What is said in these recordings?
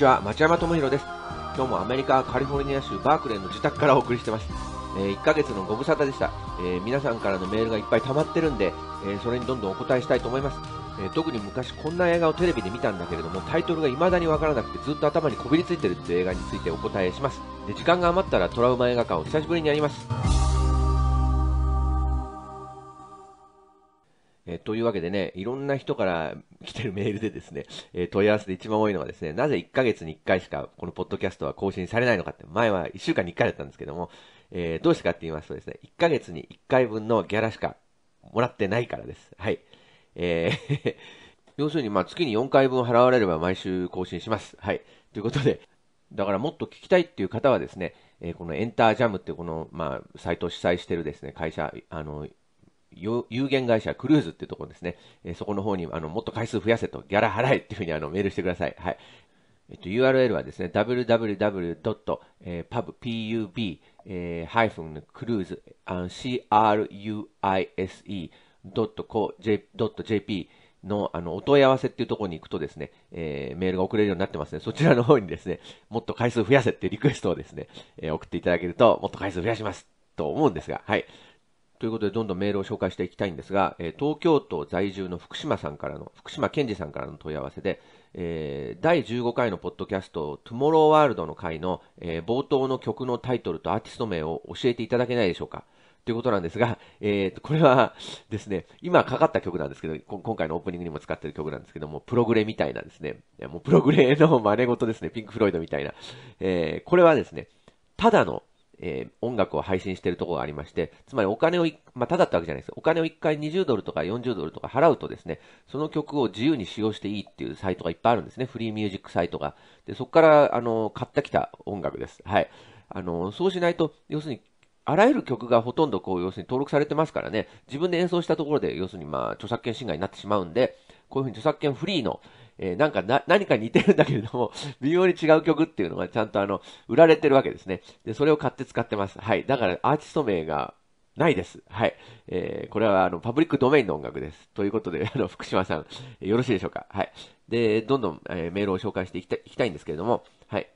ちは、町山智博です。今日もアメリカ・カリフォルニア州バークレーの自宅からお送りしてます。えー、1ヶ月のご無沙汰でした。えー、皆さんからのメールがいっぱい溜まってるんで、えー、それにどんどんお答えしたいと思います。え特に昔こんな映画をテレビで見たんだけれども、タイトルが未だにわからなくてずっと頭にこびりついてるっていう映画についてお答えします。で、時間が余ったらトラウマ映画館を久しぶりにやります。えというわけでね、いろんな人から来てるメールでですね、え問い合わせで一番多いのがですね、なぜ1ヶ月に1回しかこのポッドキャストは更新されないのかって、前は1週間に1回だったんですけども、えー、どうしてかって言いますとですね、1ヶ月に1回分のギャラしかもらってないからです。はい。えー 要するにまあ月に4回分払われれば毎週更新します。はい。ということで、だからもっと聞きたいっていう方はですね、えー、このエンタージャムっていうこの、まあ、サイトを主催してるですね、会社、あの、有限会社クルーズっていうところですね。えー、そこの方に、あの、もっと回数増やせと、ギャラ払えっていうふうにあの、メールしてください。はい。えっと、URL はですね、www.pub-cruise.co.jp のあのお問い合わせっていうところに行くとですね、えー、メールが送れるようになってますね。そちらの方にですね、もっと回数増やせってリクエストをですね、えー、送っていただけると、もっと回数増やしますと思うんですが、はい。ということで、どんどんメールを紹介していきたいんですが、え東京都在住の福島さんからの、福島健二さんからの問い合わせで、え第15回のポッドキャスト、トゥモローワールドの回の、え冒頭の曲のタイトルとアーティスト名を教えていただけないでしょうか。ということなんですが、えー、これはですね、今かかった曲なんですけど、今回のオープニングにも使ってる曲なんですけども、プログレみたいなですね、もうプログレの真似事ですね、ピンク・フロイドみたいな。えー、これはですね、ただのえー、音楽を配信しているところがありまして、つまりお金を、まあ、ただったわけじゃないです。お金を1回20ドルとか40ドルとか払うとですね、その曲を自由に使用していいっていうサイトがいっぱいあるんですね。フリーミュージックサイトが。で、そこから、あの、買ってきた音楽です。はい。あの、そうしないと、要するに、あらゆる曲がほとんどこう、要するに登録されてますからね、自分で演奏したところで、要するにまあ、著作権侵害になってしまうんで、こういうふうに著作権フリーの、えー、なんかな、何か似てるんだけれども、微妙に違う曲っていうのがちゃんとあの、売られてるわけですね。で、それを買って使ってます。はい。だから、アーティスト名が、ないです。はい。えー、これは、あの、パブリックドメインの音楽です。ということで、あの、福島さん、よろしいでしょうか。はい。で、どんどん、えー、メールを紹介していきたいきたいんですけれども、はい。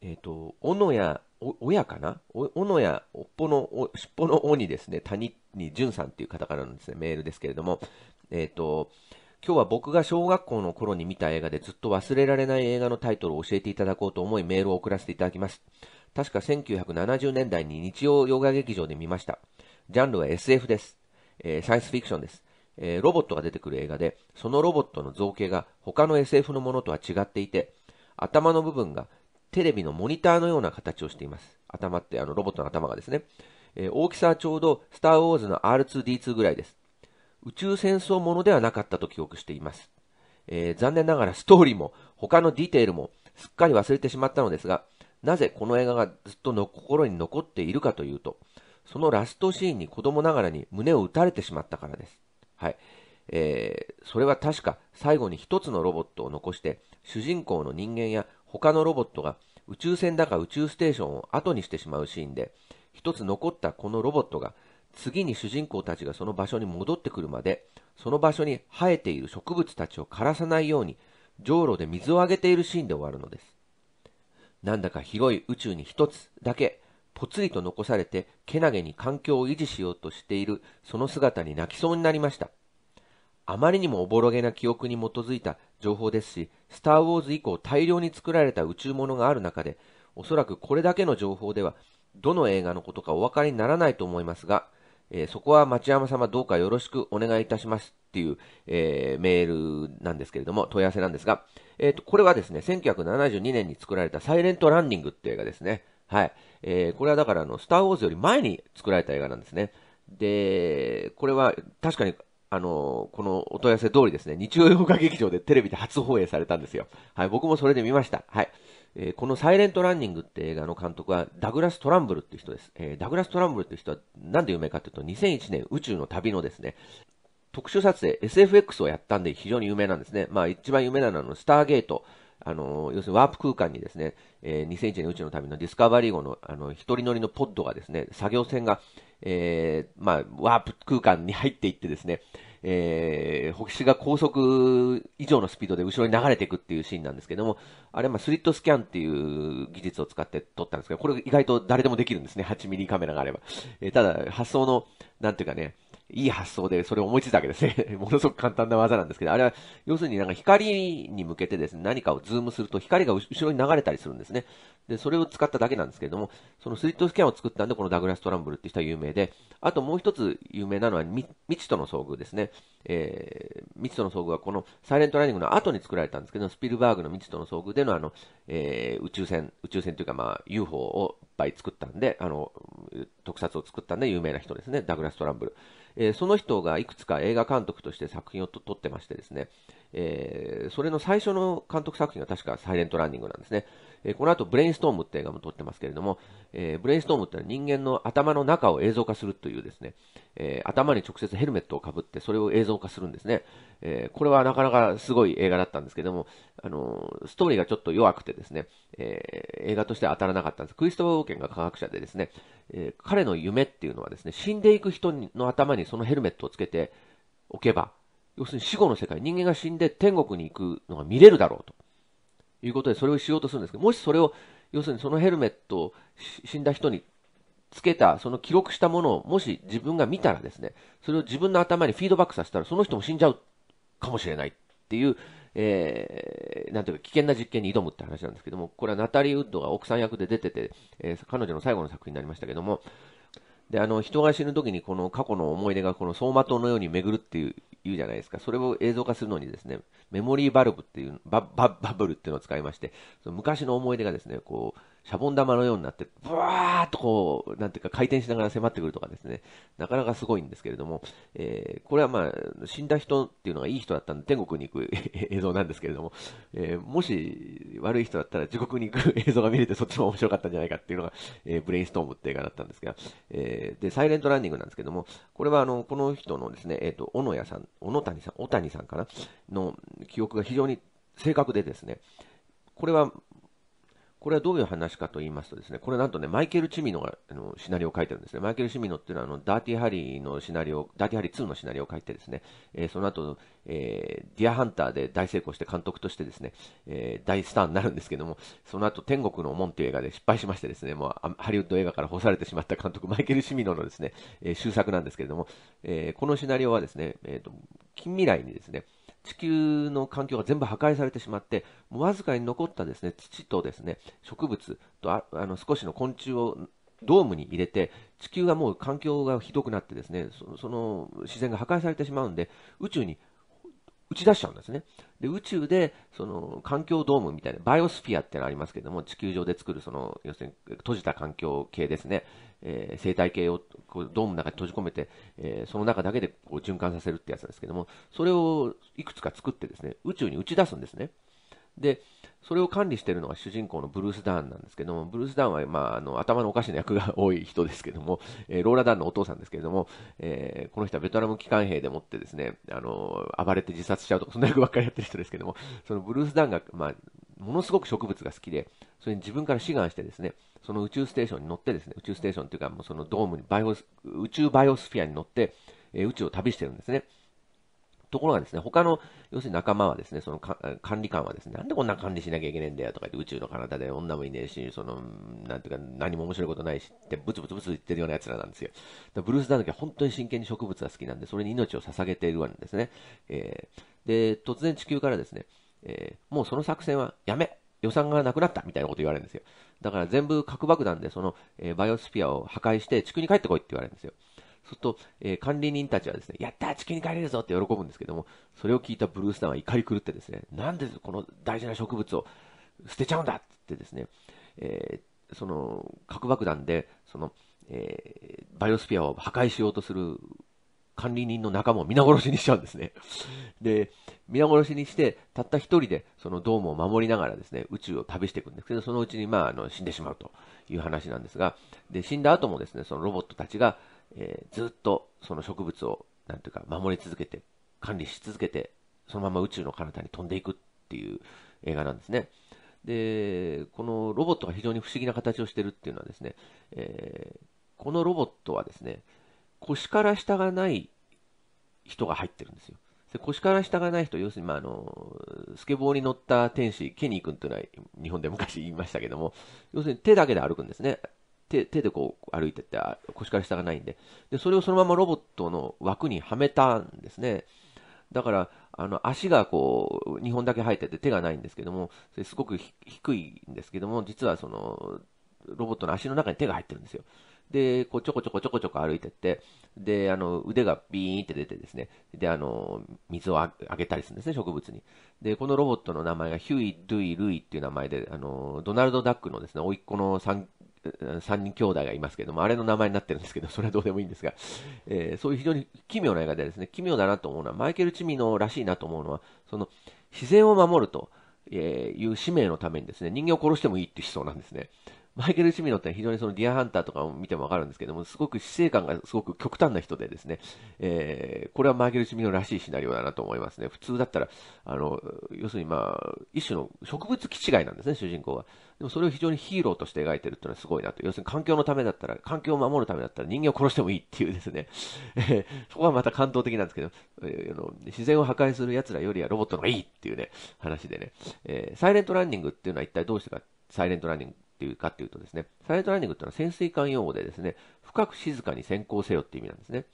えっ、ー、と、おのや、お、親かなお、のや、おっぽの、お、しっぽのおにですね、谷にじゅんさんっていう方からのですね、メールですけれども、えっ、ー、と、今日は僕が小学校の頃に見た映画でずっと忘れられない映画のタイトルを教えていただこうと思いメールを送らせていただきます。確か1970年代に日曜洋画劇場で見ました。ジャンルは SF です。えー、サイエンスフィクションです。えー、ロボットが出てくる映画で、そのロボットの造形が他の SF のものとは違っていて、頭の部分がテレビのモニターのような形をしています。頭って、あの、ロボットの頭がですね。えー、大きさはちょうど、スターウォーズの R2D2 ぐらいです。宇宙戦争ものではなかったと記憶しています。えー、残念ながらストーリーも他のディテールもすっかり忘れてしまったのですが、なぜこの映画がずっとの心に残っているかというと、そのラストシーンに子供ながらに胸を打たれてしまったからです。はい。えー、それは確か最後に一つのロボットを残して、主人公の人間や他のロボットが宇宙船だか宇宙ステーションを後にしてしまうシーンで、一つ残ったこのロボットが次に主人公たちがその場所に戻ってくるまで、その場所に生えている植物たちを枯らさないように、じょうろで水をあげているシーンで終わるのです。なんだか広い宇宙に一つだけ、ぽつりと残されて、けなげに環境を維持しようとしている、その姿に泣きそうになりました。あまりにもおぼろげな記憶に基づいた情報ですし、スター・ウォーズ以降大量に作られた宇宙ものがある中で、おそらくこれだけの情報では、どの映画のことかお分かりにならないと思いますが、えー、そこは町山様どうかよろしくお願いいたしますっていう、えー、メールなんですけれども、問い合わせなんですが、えっ、ー、と、これはですね、1972年に作られたサイレントランニングっていう映画ですね。はい。えー、これはだからあの、スターウォーズより前に作られた映画なんですね。で、これは確かに、あの、このお問い合わせ通りですね、日曜洋画劇場でテレビで初放映されたんですよ。はい、僕もそれで見ました。はい。えー、このサイレントランニングって映画の監督はダグラス・トランブルって人です。えー、ダグラス・トランブルって人はなんで有名かというと2001年宇宙の旅のですね、特殊撮影 SFX をやったんで非常に有名なんですね。まあ一番有名なのはスターゲート。あの、要するにワープ空間にですね、えー、2001年宇宙の旅のディスカバリー号の、あの、一人乗りのポッドがですね、作業船が、えー、まあ、ワープ空間に入っていってですね、えー、ホキシが高速以上のスピードで後ろに流れていくっていうシーンなんですけども、あれはまスリットスキャンっていう技術を使って撮ったんですけど、これ意外と誰でもできるんですね。8ミリカメラがあれば。えー、ただ、発想の、なんていうかね、いい発想でそれを思いついたわけですね。ものすごく簡単な技なんですけど、あれは、要するになんか光に向けてですね、何かをズームすると光が後ろに流れたりするんですね。で、それを使っただけなんですけれども、そのスリットスキャンを作ったんで、このダグラス・トランブルって人は有名で、あともう一つ有名なのは未知との遭遇ですね。えー、未知との遭遇はこのサイレントライニングの後に作られたんですけど、スピルバーグの未知との遭遇でのあの、えー、宇宙船、宇宙船というかまあ UFO をぱい作ったんで、あの、特撮を作ったんで有名な人ですね、ダグラス・トランブル。えー、その人がいくつか映画監督として作品を撮ってましてですね、えー、それの最初の監督作品が確かサイレントランニングなんですね。えー、この後、ブレインストームって映画も撮ってますけれども、えー、ブレインストームってのは人間の頭の中を映像化するというですね、えー、頭に直接ヘルメットをかぶってそれを映像化するんですね。えー、これはなかなかすごい映画だったんですけども、あの、ストーリーがちょっと弱くてですね、えー、映画としては当たらなかったんです。クリストファー・ウォーケンが科学者でですね、えー、彼の夢っていうのはですね、死んでいく人の頭にそのヘルメットをつけておけば、要するに死後の世界、人間が死んで天国に行くのが見れるだろうということで、それをしようとするんですけど、もしそれを、要するにそのヘルメットを死んだ人につけた、その記録したものを、もし自分が見たらですね、それを自分の頭にフィードバックさせたら、その人も死んじゃうかもしれないっていう、えー、なんていうか、危険な実験に挑むって話なんですけども、これはナタリー・ウッドが奥さん役で出てて、えー、彼女の最後の作品になりましたけども、で、あの、人が死ぬ時にこの過去の思い出がこの走馬灯のように巡るっていう、言うじゃないですか。それを映像化するのにですね、メモリーバルブっていう、バババブルっていうのを使いまして、その昔の思い出がですね、こう、シャボン玉のようになって、ブワーっとこう、なんていうか回転しながら迫ってくるとかですね、なかなかすごいんですけれども、えー、これはまあ、死んだ人っていうのがいい人だったんで、天国に行く 映像なんですけれども、えー、もし悪い人だったら地獄に行く映像が見れてそっちも面白かったんじゃないかっていうのが、えー、ブレインストームって映画だったんですが、えー、で、サイレントランニングなんですけども、これはあの、この人のですね、えっ、ー、と、小野屋さん、小野谷さん、小谷さんかなの記憶が非常に正確でですね、これはこれはどういう話かと言いますとですね、これなんとね、マイケル・チミノがあのシナリオを書いてるんですね。マイケル・チミノっていうのはあの、ダーティー・ハリーのシナリオ、ダーティー・ハリー2のシナリオを書いてですね、えー、その後、えー、ディア・ハンターで大成功して監督としてですね、えー、大スターになるんですけども、その後、天国の門という映画で失敗しましてですね、もうハリウッド映画から干されてしまった監督、マイケル・チミノのですね、えー、終作なんですけれども、えー、このシナリオはですね、えーと近未来にですね、地球の環境が全部破壊されてしまって、もうわずかに残ったですね、土とですね、植物とあの少しの昆虫をドームに入れて、地球がもう環境がひどくなってですね、その自然が破壊されてしまうんで、宇宙に打ち出しちゃうんですね。で、宇宙で、その、環境ドームみたいな、バイオスフィアってのありますけども、地球上で作る、その、要するに、閉じた環境系ですね、えー、生態系をこうドームの中に閉じ込めて、えー、その中だけでこう循環させるってやつなんですけども、それをいくつか作ってですね、宇宙に打ち出すんですね。で、それを管理しているのが主人公のブルース・ダーンなんですけども、ブルース・ダーンは、まあ、あの頭のおかしな役が多い人ですけども、えー、ローラ・ダーンのお父さんですけれども、えー、この人はベトナム機関兵でもってですね、あの暴れて自殺しちゃうとか、そんな役ばっかりやってる人ですけども、そのブルース・ダーンが、まあ、ものすごく植物が好きで、それに自分から志願してですね、その宇宙ステーションに乗ってですね、宇宙ステーションというか、もうそのドームにバイオス、宇宙バイオスフィアに乗って、えー、宇宙を旅してるんですね。ところがですね、他の、要するに仲間はですね、その管理官はですね、なんでこんな管理しなきゃいけないんだよとか言って、宇宙の彼方で女もいねえし、その、なんていうか、何も面白いことないしって、ブツブツブツ言ってるような奴らなんですよ。ブルース・ダーンだけは本当に真剣に植物が好きなんで、それに命を捧げているわけですね。えー、で、突然地球からですね、えー、もうその作戦はやめ予算がなくなったみたいなこと言われるんですよ。だから全部核爆弾でその、えー、バイオスピアを破壊して地球に帰ってこいって言われるんですよ。すると、えー、管理人たちはですね、やった地球に帰れるぞって喜ぶんですけども、それを聞いたブルース・ナーは怒り狂ってですね、なんでこの大事な植物を捨てちゃうんだってですね、えー、その核爆弾で、その、えー、バイオスピアを破壊しようとする管理人の仲間を皆殺しにしちゃうんですね。で、皆殺しにして、たった一人でそのドームを守りながらですね、宇宙を旅していくんですけど、そのうちにまあ、あの、死んでしまうという話なんですが、で、死んだ後もですね、そのロボットたちが、えー、ずっとその植物を、なんていうか、守り続けて、管理し続けて、そのまま宇宙の彼方に飛んでいくっていう映画なんですね。で、このロボットが非常に不思議な形をしてるっていうのはですね、えー、このロボットはですね、腰から下がない人が入ってるんですよ。で腰から下がない人、要するに、まあ、あの、スケボーに乗った天使、ケニー君というのは日本で昔言いましたけども、要するに手だけで歩くんですね。手手でこう歩いてって腰から下がないんででそれをそのままロボットの枠にはめたんですねだからあの足がこう2本だけ生えてて手がないんですけどもそれすごく低いんですけども実はそのロボットの足の中に手が入ってるんですよでこうちょこちょこちょこちょこ歩いてってであの腕がビーンって出てですねであの水をあげたりするんですね植物にでこのロボットの名前がヒューイ・ドゥイ・ルイっていう名前であのドナルド・ダックのですね甥っ子の産3人兄弟がいますけども、あれの名前になってるんですけど、それはどうでもいいんですが、えー、そういう非常に奇妙な映画でですね、奇妙だなと思うのは、マイケル・チミノらしいなと思うのは、その、自然を守るという使命のためにですね、人間を殺してもいいっていう思想なんですね。マイケル・チミノって非常にそのディアハンターとかを見てもわかるんですけども、すごく死生観がすごく極端な人でですね、えー、これはマイケル・チミノらしいシナリオだなと思いますね。普通だったら、あの、要するにまあ、一種の植物基地外なんですね、主人公は。でもそれを非常にヒーローとして描いてるっていうのはすごいなと。要するに環境のためだったら、環境を守るためだったら人間を殺してもいいっていうですね。え そこはまた感動的なんですけど、えー、の自然を破壊する奴らよりはロボットの方がいいっていうね、話でね。えー、サイレントランニングっていうのは一体どうしてか、サイレントランニングっていうかっていうとですね、サイレントランニングっていうのは潜水艦用語でですね、深く静かに先行せよっていう意味なんですね。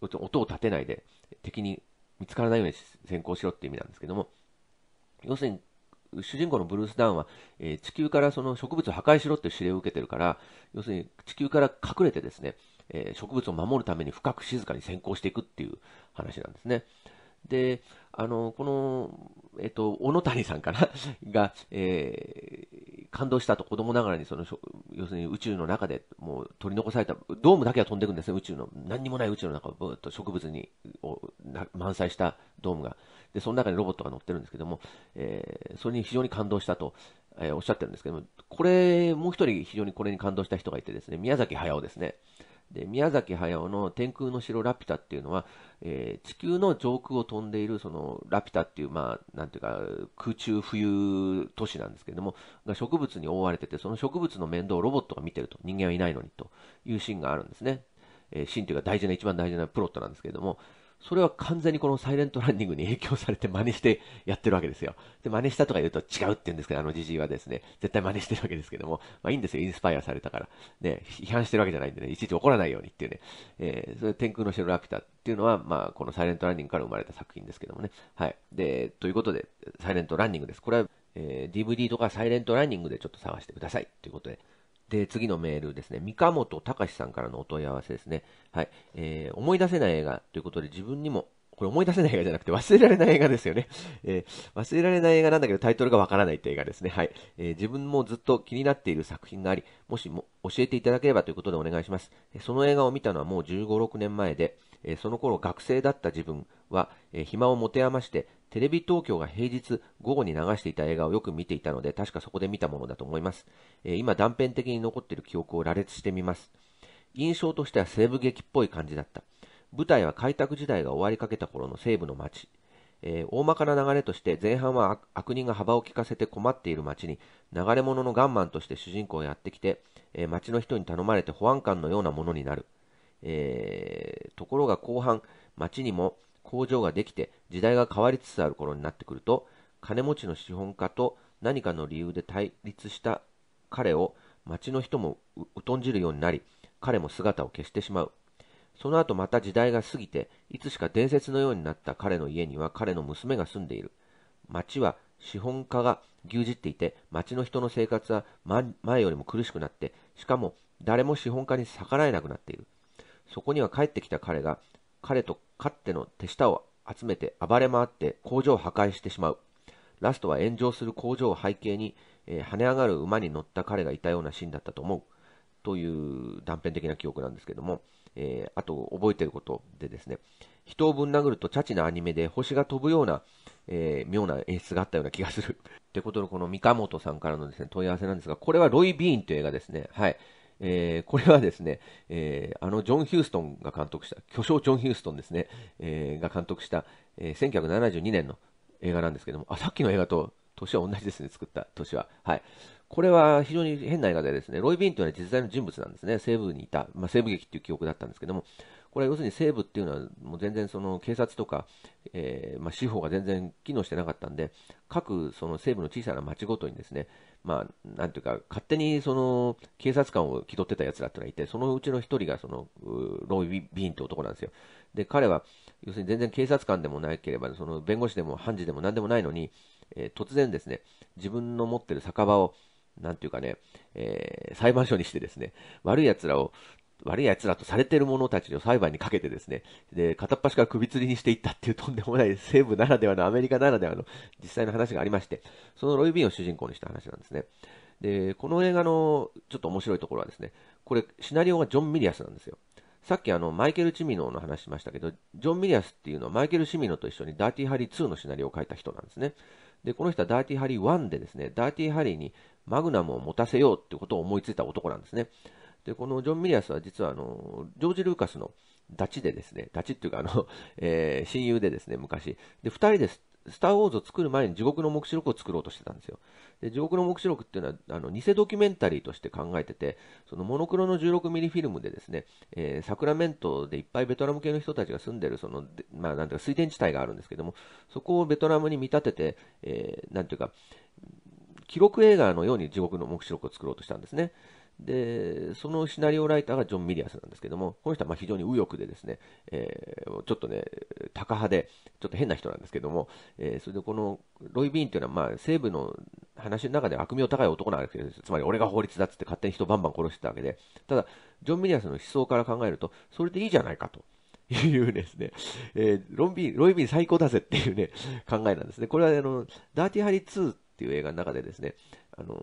音を立てないで敵に見つからないように先行しろっていう意味なんですけども、要するに主人公のブルース・ダウンは、えー、地球からその植物を破壊しろって指令を受けてるから、要するに地球から隠れてですね、えー、植物を守るために深く静かに先行していくっていう話なんですね。で、あの、この、えっと、小野谷さんかな が、えー、感動したと子供ながらにその、要するに宇宙の中でもう取り残された、ドームだけは飛んでいくんですね、宇宙の。何にもない宇宙の中をと植物に、を満載したドームが。で、その中にロボットが乗ってるんですけども、えー、それに非常に感動したと、えー、おっしゃってるんですけども、これ、もう一人非常にこれに感動した人がいてですね、宮崎駿ですね。で、宮崎駿の天空の城ラピュタっていうのは、えー、地球の上空を飛んでいる、その、ラピュタっていう、まあ、なんていうか、空中浮遊都市なんですけれども、が植物に覆われてて、その植物の面倒をロボットが見てると、人間はいないのにというシーンがあるんですね。えー、シーンというか大事な、一番大事なプロットなんですけれども、それは完全にこのサイレントランニングに影響されて真似してやってるわけですよ。で、真似したとか言うと違うって言うんですけど、あのじじいはですね、絶対真似してるわけですけども、まあいいんですよ、インスパイアされたから。ね、批判してるわけじゃないんでね、いちいち怒らないようにっていうね、えー、それ天空の城ラピュタっていうのは、まあこのサイレントランニングから生まれた作品ですけどもね。はい。で、ということで、サイレントランニングです。これは、えー、DVD とかサイレントランニングでちょっと探してくださいということで、で、次のメールですね。三河本隆さんからのお問い合わせですね。はい。えー、思い出せない映画ということで自分にも、これ思い出せない映画じゃなくて忘れられない映画ですよね。えー、忘れられない映画なんだけどタイトルがわからないって映画ですね。はい。えー、自分もずっと気になっている作品があり、もしも教えていただければということでお願いします。その映画を見たのはもう15、6年前で、えその頃学生だった自分は、え暇を持て余して、テレビ東京が平日午後に流していた映画をよく見ていたので、確かそこで見たものだと思います。え今断片的に残っている記憶を羅列してみます。印象としては西部劇っぽい感じだった。舞台は開拓時代が終わりかけた頃の西部の街。えー、大まかな流れとして前半は悪人が幅を利かせて困っている町に流れ者のガンマンとして主人公がやってきて、えー、町の人に頼まれて保安官のようなものになる。えー、ところが後半、町にも工場ができて時代が変わりつつある頃になってくると、金持ちの資本家と何かの理由で対立した彼を町の人も疎んじるようになり、彼も姿を消してしまう。その後また時代が過ぎて、いつしか伝説のようになった彼の家には彼の娘が住んでいる。町は資本家が牛耳っていて、町の人の生活は前よりも苦しくなって、しかも誰も資本家に逆らえなくなっている。そこには帰ってきた彼が、彼とかっての手下を集めて暴れ回って工場を破壊してしまう。ラストは炎上する工場を背景に、えー、跳ね上がる馬に乗った彼がいたようなシーンだったと思う。という断片的な記憶なんですけども、えー、あと覚えてることでですね、人をぶん殴るとチャチなアニメで星が飛ぶような、えー、妙な演出があったような気がする。ってことのこの三上本さんからのですね、問い合わせなんですが、これはロイ・ビーンという映画ですね。はい。えー、これはですね、えー、あのジョン・ヒューストンが監督した、巨匠ジョン・ヒューストンですね、えー、が監督した、えー、1972年の映画なんですけども、あ、さっきの映画と年は同じですね、作った年は。はい。これは非常に変な映画でですね、ロイ・ビーンというのは実在の人物なんですね、西部にいた、まあ、西部劇っていう記憶だったんですけども、これは要するに西部っていうのはもう全然その警察とか、えー、まあ、司法が全然機能してなかったんで、各その西部の小さな町ごとにですね、まあ、なんていうか、勝手にその警察官を気取ってた奴らってのがいて、そのうちの一人がそのロイ・ビーンって男なんですよ。で、彼は、要するに全然警察官でもなければ、その弁護士でも判事でも何でもないのに、えー、突然ですね、自分の持ってる酒場を、なんていうかね、えー、裁判所にしてですね、悪い奴らを悪い奴らとされている者たちを裁判にかけてですね、で、片っ端から首吊りにしていったっていうとんでもない西部ならではの、アメリカならではの実際の話がありまして、そのロイ・ビーンを主人公にした話なんですね。で、この映画のちょっと面白いところはですね、これ、シナリオがジョン・ミリアスなんですよ。さっきあの、マイケル・チミノの話しましたけど、ジョン・ミリアスっていうのはマイケル・チミノと一緒にダーティー・ハリー2のシナリオを書いた人なんですね。で、この人はダーティー・ハリー1でですね、ダーティー・ハリーにマグナムを持たせようってことを思いついた男なんですね。で、このジョン・ミリアスは実はあの、ジョージ・ルーカスのダチでですね、ダチっていうかあの、えー、親友でですね、昔。で、二人でスター・ウォーズを作る前に地獄の黙示録を作ろうとしてたんですよ。で地獄の黙示録っていうのはあの偽ドキュメンタリーとして考えてて、そのモノクロの16ミリフィルムでですね、えー、サクラメントでいっぱいベトナム系の人たちが住んでるその、まあ、なんていうか水田地帯があるんですけども、そこをベトナムに見立てて、えー、なんていうか、記録映画のように地獄の黙示録を作ろうとしたんですね。で、そのシナリオライターがジョン・ミリアスなんですけども、この人はま非常に右翼でですね、えー、ちょっとね、高派で、ちょっと変な人なんですけども、えー、それでこのロイ・ビーンというのは、まあ、西部の話の中で悪名高い男なわけです。つまり俺が法律だっつって勝手に人バンバン殺してたわけで、ただ、ジョン・ミリアスの思想から考えると、それでいいじゃないかと。いうですね、えー、ロンビロイビン最高だぜっていうね、考えなんですね。これはあの、ダーティハリー2っていう映画の中でですね、あの、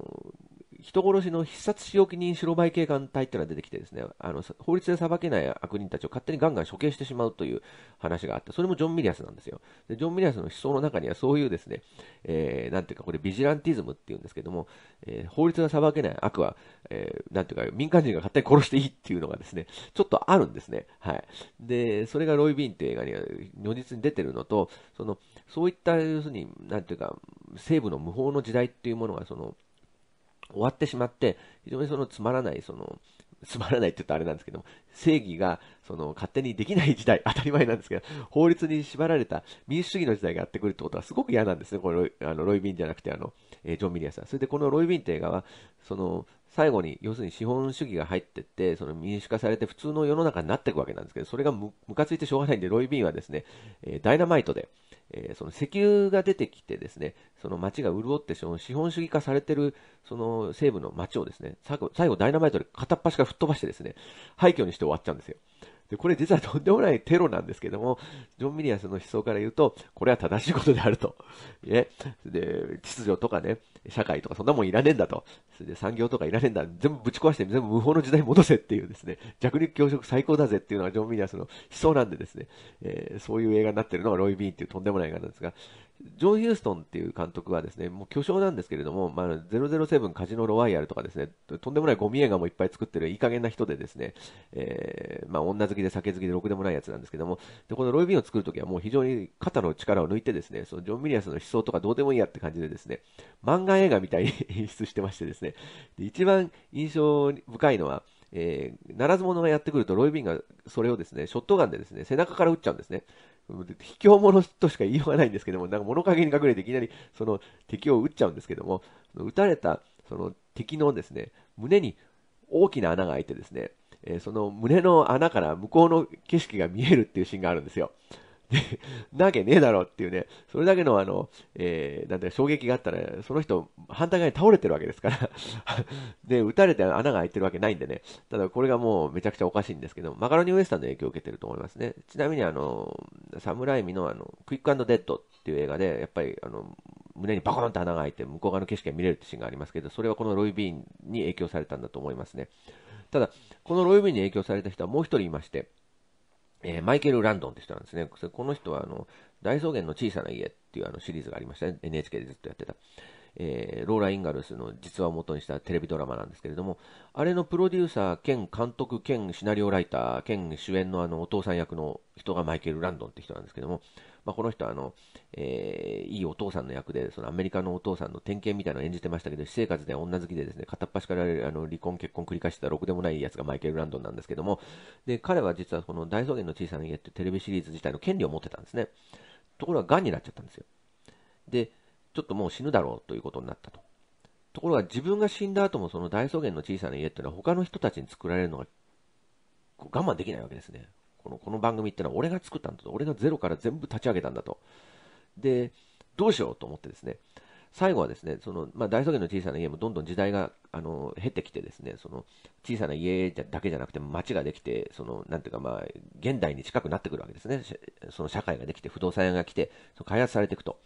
人殺しの必殺置き人白バイ警官隊っていうのが出てきてですね、あの、法律で裁けない悪人たちを勝手にガンガン処刑してしまうという話があって、それもジョン・ミリアスなんですよ。で、ジョン・ミリアスの思想の中にはそういうですね、えー、なんていうか、これビジランティズムっていうんですけども、えー、法律が裁けない悪は、えー、なんていうか、民間人が勝手に殺していいっていうのがですね、ちょっとあるんですね。はい。で、それがロイ・ビーンって映画には如実に出てるのと、その、そういった、要するに、なんていうか、西部の無法の時代っていうものが、その、終わってしまって、非常にそのつまらない、その、つまらないって言ったらあれなんですけども、正義が、その、勝手にできない時代、当たり前なんですけど、法律に縛られた民主主義の時代がやってくるってことはすごく嫌なんですね、これ、あの、ロイ・ビンじゃなくて、あの、えー、ジョン・ミリアさん。それでこのロイ・ビンって映画は、その、最後に、要するに資本主義が入ってって、その民主化されて普通の世の中になっていくわけなんですけど、それがムカついてしょうがないんで、ロイ・ビンはですね、えー、ダイナマイトで、えー、その石油が出てきてですね、その街が潤ってその資本主義化されてるその西部の街をですね、最後、最後ダイナマイトで片っ端から吹っ飛ばしてですね、廃墟にして終わっちゃうんですよ。で、これ実はとんでもないテロなんですけども、ジョン・ミリアスの思想から言うと、これは正しいことであると。え、で、秩序とかね、社会とかそんなもんいらねえんだと。それで産業とかいらねえんだ。全部ぶち壊して全部無法の時代に戻せっていうですね、弱肉強食最高だぜっていうのがジョン・ミリアスの思想なんでですね、えー、そういう映画になってるのがロイ・ビーンっていうとんでもない映画なんですが、ジョー・ヒューストンっていう監督はですね、もう巨匠なんですけれども、まあ、007カジノロワイヤルとかですね、とんでもないゴミ映画もいっぱい作ってるいい加減な人でですね、えー、まあ、女好きで酒好きでろくでもないやつなんですけども、で、このロイ・ビンを作るときはもう非常に肩の力を抜いてですね、そのジョン・ミリアスの思想とかどうでもいいやって感じでですね、漫画映画みたいに演出してましてですね、で一番印象深いのは、えー、ならず者がやってくると、ロイ・ビンがそれをですね、ショットガンでですね、背中から撃っちゃうんですね。卑怯者としか言いようがないんですけども、なんか物陰に隠れていきなりその敵を撃っちゃうんですけども、撃たれたその敵のですね、胸に大きな穴が開いてですね、えその胸の穴から向こうの景色が見えるっていうシーンがあるんですよ。なわけねえだろっていうね、それだけのあの、えー、なんて衝撃があったら、その人、反対側に倒れてるわけですから で、撃たれて穴が開いてるわけないんでね、ただこれがもうめちゃくちゃおかしいんですけど、マカロニウエスタンの影響を受けてると思いますね。ちなみにあの、サムライミのあの、クイックデッドっていう映画で、やっぱりあの、胸にバコーンと穴が開いて、向こう側の景色が見れるってシーンがありますけど、それはこのロイ・ビーンに影響されたんだと思いますね。ただ、このロイ・ビーンに影響された人はもう一人いまして、えー、マイケル・ランドンって人なんですね。この人は、あの、大草原の小さな家っていうあのシリーズがありましたね。NHK でずっとやってた。えー、ローラ・インガルスの実話を元にしたテレビドラマなんですけれども、あれのプロデューサー兼監督兼シナリオライター兼主演のあのお父さん役の人がマイケル・ランドンって人なんですけども、まあ、この人はあの、えー、いいお父さんの役で、そのアメリカのお父さんの典型みたいなのを演じてましたけど、私生活では女好きでですね、片っ端からあの離婚、結婚繰り返してたろくでもないやつがマイケル・ランドンなんですけども、で、彼は実はこの大草原の小さな家ってテレビシリーズ自体の権利を持ってたんですね。ところが、癌になっちゃったんですよ。で、ちょっともう死ぬだろうということになったと。ところが自分が死んだ後もその大草原の小さな家っていうのは他の人たちに作られるのが我慢できないわけですね。このこの番組ってのは俺が作ったんだと、俺がゼロから全部立ち上げたんだと。で、どうしようと思ってですね、最後はですね、そのまあ、大草原の小さな家もどんどん時代があの減ってきてですね、その小さな家だけじゃなくて街ができて、そのなんていうかまあ、現代に近くなってくるわけですね。その社会ができて、不動産屋が来て、その開発されていくと。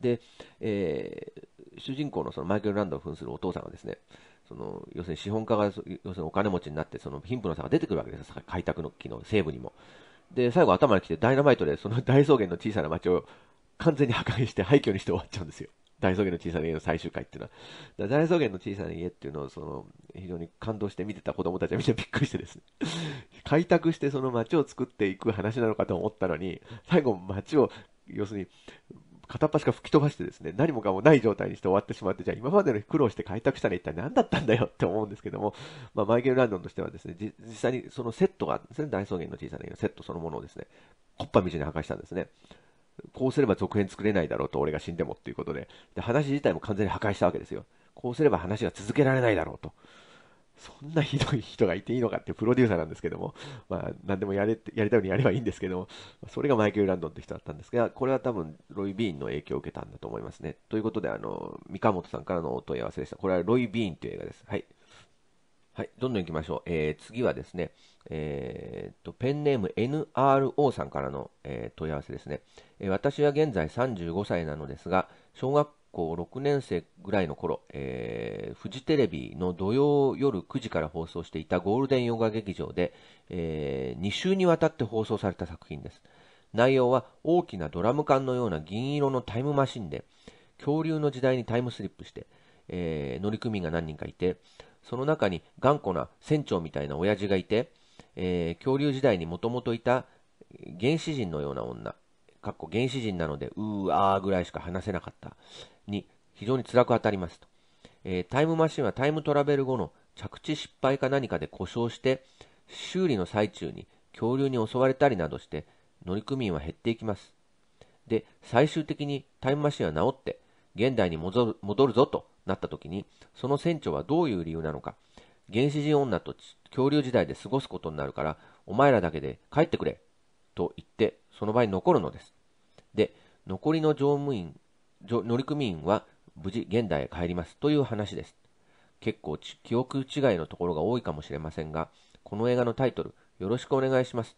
で、えー、主人公のそのマイケル・ランドを扮するお父さんはですね、その要するに資本家が要するにお金持ちになってその貧富の差が出てくるわけです開拓の機能、西部にも。で、最後頭に来てダイナマイトでその 大草原の小さな町を完全に破壊して廃墟にして終わっちゃうんですよ。大草原の小さな家の最終回っていうのは。大草原の小さな家っていうのをその非常に感動して見てた子供たちはみんなびっくりしてですね 開拓してその町を作っていく話なのかと思ったのに、最後町を要するに片っ端から吹き飛ばしてですね、何もかもない状態にして終わってしまって、じゃあ今までの苦労して開拓したの一体何だったんだよって思うんですけども、まあ、マイケル・ランドンとしてはですね、実際にそのセットがですね、大草原の小さな家のセットそのものをですね、こっぱみじに破壊したんですね。こうすれば続編作れないだろうと、俺が死んでもっていうことでで、話自体も完全に破壊したわけですよ。こうすれば話が続けられないだろうと。そんなひどい人がいていいのかってプロデューサーなんですけども、まあ、何でもやれやりたいようにやればいいんですけども、それがマイケル・ランドンって人だったんですが、これは多分、ロイ・ビーンの影響を受けたんだと思いますね。ということで、あの、三河本さんからのお問い合わせでした。これはロイ・ビーンという映画です。はい。はい、どんどん行きましょう。えー、次はですね、えー、と、ペンネーム NRO さんからの、えー、問い合わせですね、えー、私は現在35歳なのですが、小学校6年生ぐらいの頃、えー、フジテレビの土曜夜9時から放送していたゴールデンヨガ劇場で、えー、2週にわたって放送された作品です。内容は大きなドラム缶のような銀色のタイムマシンで、恐竜の時代にタイムスリップして、えー、乗組員が何人かいて、その中に頑固な船長みたいな親父がいて、えー、恐竜時代にもともといた原始人のような女、かっこ原始人なので、うーあーぐらいしか話せなかった、に非常に辛く当たりますと、えー、タイムマシンはタイムトラベル後の着地失敗か何かで故障して修理の最中に恐竜に襲われたりなどして乗組員は減っていきますで最終的にタイムマシンは治って現代に戻る戻るぞとなった時にその船長はどういう理由なのか原始人女と恐竜時代で過ごすことになるからお前らだけで帰ってくれと言ってその場に残るのですで残りの乗務員乗組員は無事現代へ帰りますという話です。結構記憶違いのところが多いかもしれませんが、この映画のタイトル、よろしくお願いします。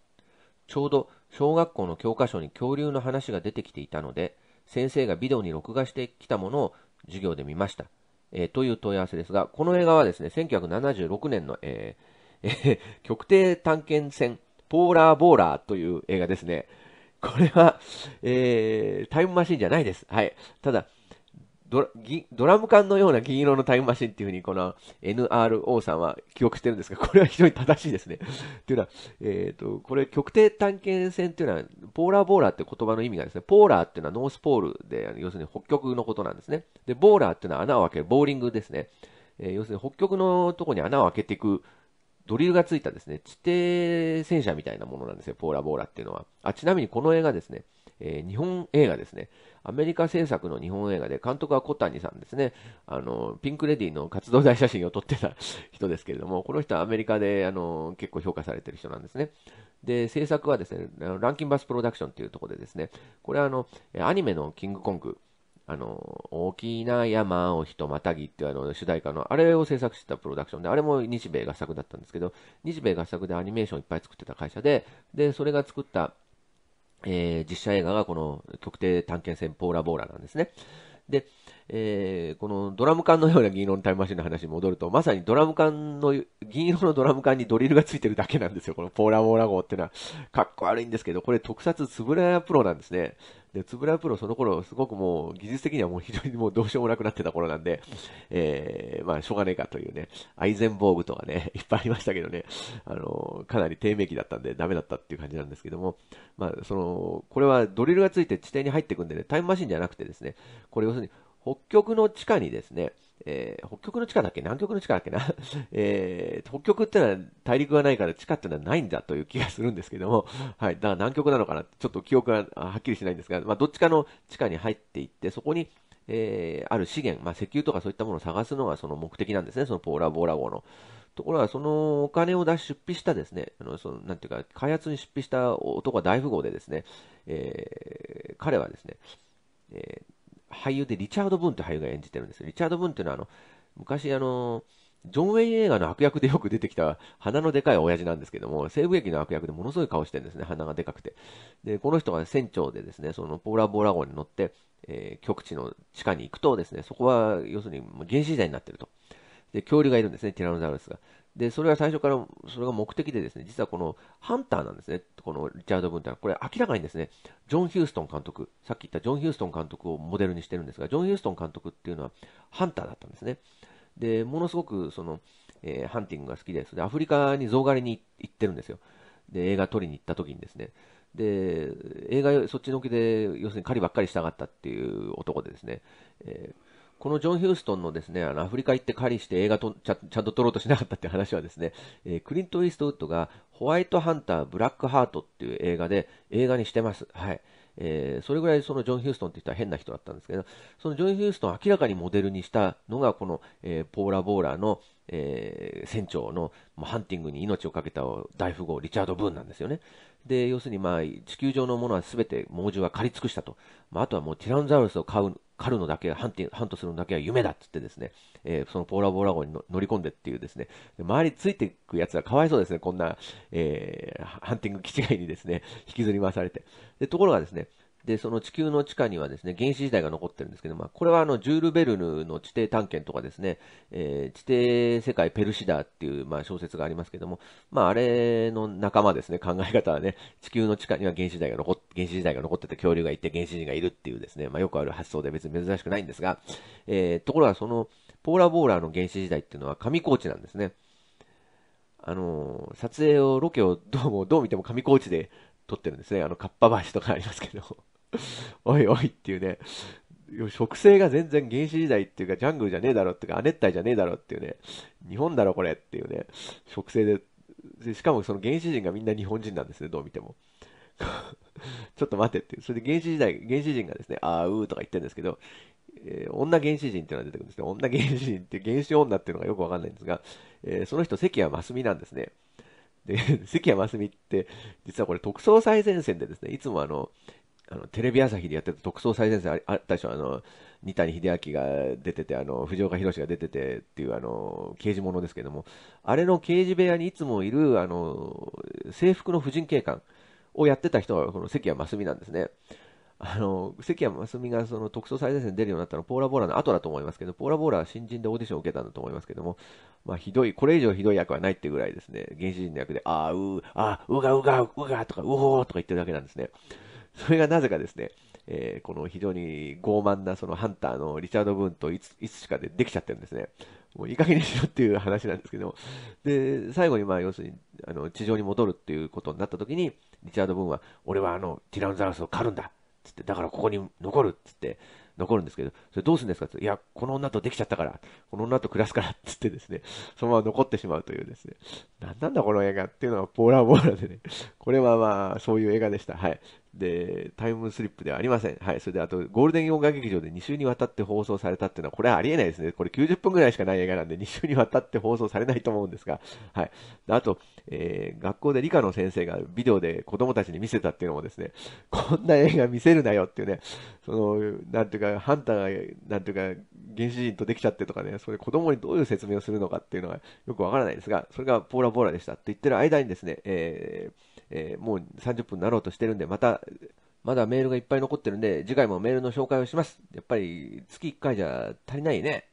ちょうど小学校の教科書に恐竜の話が出てきていたので、先生がビデオに録画してきたものを授業で見ました。えー、という問い合わせですが、この映画はですね、1976年の、えーえー、極低探検船、ポーラーボーラーという映画ですね。これは、えー、タイムマシンじゃないです。はい。ただ、ドラム缶のような銀色のタイムマシンっていうふうに、この NRO さんは記憶してるんですが、これは非常に正しいですね。というのは、えっ、ー、と、これ極低探検船っていうのは、ポーラーボーラーって言葉の意味がですね、ポーラーっていうのはノースポールで、要するに北極のことなんですね。で、ボーラーっていうのは穴を開ける、ボーリングですね。えー、要するに北極のとこに穴を開けていくドリルがついたですね、地底戦車みたいなものなんですよ、ポーラボーラっていうのは。あ、ちなみにこの映画ですね、えー、日本映画ですね。アメリカ制作の日本映画で、監督は小谷さんですね。あの、ピンクレディの活動大写真を撮ってた人ですけれども、この人はアメリカで、あの、結構評価されてる人なんですね。で、制作はですね、ランキンバスプロダクションっていうところでですね、これはあの、アニメのキングコング、あの、大きな山をひとまたぎっていうあの主題歌の、あれを制作してたプロダクションで、あれも日米合作だったんですけど、日米合作でアニメーションいっぱい作ってた会社で、で、それが作った、えー、実写映画がこの特定探検船ポーラボーラなんですね。で、えー、このドラム缶のような銀色のタイムマシンの話に戻ると、まさにドラム缶の、銀色のドラム缶にドリルがついてるだけなんですよ。このポーラボーラ号っていうのは、かっこ悪いんですけど、これ特撮つぶらやプロなんですね。で、つぶらプロその頃、すごくもう技術的にはもう非常にもうどうしようもなくなってた頃なんで、えー、まあ、しょうがねえかというね、アイゼンボーグとかね、いっぱいありましたけどね、あの、かなり低迷期だったんでダメだったっていう感じなんですけども、まあ、その、これはドリルがついて地底に入っていくんでね、タイムマシンじゃなくてですね、これ要するに北極の地下にですね、えー、北極の地下だっけ南極の地下だっけな えー、北極ってのは大陸がないから地下ってのはないんだという気がするんですけども、はい、だから南極なのかなちょっと記憶がはっきりしないんですが、まあ、どっちかの地下に入っていって、そこに、えー、ある資源、まあ、石油とかそういったものを探すのがその目的なんですね、そのポーラボーラ号の。ところが、そのお金を出し、出費したですね、あの、その、なんていうか、開発に出費した男は大富豪でですね、えー、彼はですね、えー、俳優でリチャード・ブンという俳優が演じてるんです。リチャード・ブンていうのはあの、昔あの、ジョン・ウェイン映画の悪役でよく出てきた鼻のでかい親父なんですけども、西部劇の悪役でものすごい顔してるんですね、鼻がでかくて。で、この人が船長でですね、そのポーラ・ボーラ号に乗って、えー、極地の地下に行くとですね、そこは要するに原始時代になってると。で、恐竜がいるんですね、ティラノザウルスが。で、それは最初から、それが目的でですね、実はこのハンターなんですね、このリチャード・ブンタはこれ明らかにですね、ジョン・ヒューストン監督、さっき言ったジョン・ヒューストン監督をモデルにしてるんですが、ジョン・ヒューストン監督っていうのはハンターだったんですね。で、ものすごくその、えー、ハンティングが好きです。で、アフリカにゾウ狩りに行ってるんですよ。で、映画撮りに行った時にですね、で、映画そっちのけで、要するに狩りばっかりしたかったっていう男でですね、えーこのジョン・ヒューストンのですね、あの、アフリカ行って狩りして映画とちゃちゃんと撮ろうとしなかったって話はですね、えー、クリント・イーストウッドがホワイトハンター・ブラックハートっていう映画で映画にしてます。はい。えー、それぐらいそのジョン・ヒューストンって人は変な人だったんですけど、そのジョン・ヒューストンを明らかにモデルにしたのが、この、えー、ポーラ・ボーラーの、えー、船長の、もうハンティングに命を懸けた大富豪、リチャード・ブーンなんですよね。で、要するに、まあ、地球上のものはすべて猛獣は狩り尽くしたと。まあ、あとはもうティラノザウルスを飼う狩るのだけ、ハンティハントするのだけは夢だっつってですね、えー、そのポーラボーラ号に乗り込んでっていうですね、で周りついていくやつはかわいそうですね、こんな、えー、ハンティング基地外にですね、引きずり回されて。で、ところがですね、で、その地球の地下にはですね、原始時代が残ってるんですけど、まあ、これはあの、ジュール・ベルヌの地底探検とかですね、えー、地底世界ペルシダーっていう、まあ、小説がありますけども、まあ、あれの仲間ですね、考え方はね、地球の地下には原始時代が残って、原始時代が残ってて恐竜がいて原始人がいるっていうですね、まあ、よくある発想で別に珍しくないんですが、えー、ところがその、ポーラ・ボーラーの原始時代っていうのは上高地なんですね。あのー、撮影を、ロケをどうも、どう見ても上高地で撮ってるんですね。あの、かっぱ橋とかありますけど。おいおいっていうね、植生が全然原始時代っていうか、ジャングルじゃねえだろっていうか、亜熱帯じゃねえだろっていうね、日本だろこれっていうね、植生で、でしかもその原始人がみんな日本人なんですね、どう見ても。ちょっと待てっていう。それで原始時代、原始人がですね、あーうーとか言ってるんですけど、えー、女原始人っていうのが出てくるんですね。女原始人って原始女っていうのがよくわかんないんですが、えー、その人、関谷真澄なんですね。で、関谷真澄って、実はこれ特捜最前線でですね、いつもあの、あの、テレビ朝日でやってた特捜最前線あったでしょ、あの、二谷秀明が出てて、あの、藤岡弘が出ててっていう、あの、刑事ものですけども、あれの刑事部屋にいつもいる、あの、制服の婦人警官をやってた人が、この関谷真澄なんですね。あの、関谷真澄がその特捜最前線に出るようになったのポーラボーラの後だと思いますけど、ポーラボーラは新人でオーディションを受けたんだと思いますけども、まあ、ひどい、これ以上ひどい役はないってぐらいですね、原始人の役で、あーうー、あー、うがうがうがとか、うおーとか言ってるだけなんですね。それがなぜかですね、えー、この非常に傲慢なそのハンターのリチャード・ブーンといついつしかでできちゃってるんですね。もういい加減にしろっていう話なんですけど、で、最後にまあ要するにあの地上に戻るっていうことになった時に、リチャード・ブーンは、俺はあのティラノザウルスを狩るんだっつって、だからここに残るっつって、残るんですけど、それどうするんですかって、いや、この女とできちゃったから、この女と暮らすからって言ってですね、そのまま残ってしまうというですね、なんなんだこの映画っていうのはポーラーボーラーでね、これはまあ、そういう映画でした。はい。で、タイムスリップではありません。はい。それで、あと、ゴールデン洋画劇場で2週にわたって放送されたっていうのは、これはありえないですね。これ90分ぐらいしかない映画なんで、2週にわたって放送されないと思うんですが、はい。あと、えー、学校で理科の先生がビデオで子供たちに見せたっていうのもですね、こんな映画見せるなよっていうね、その、なんていうか、か、ハンターが、なんていうか、原始人とできちゃってとかね、それ子供にどういう説明をするのかっていうのがよくわからないですが、それがポーラポーラでしたって言ってる間にですね、えーえー、もう30分になろうとしてるんで、また、まだメールがいっぱい残ってるんで、次回もメールの紹介をします。やっぱり、月1回じゃ足りないね。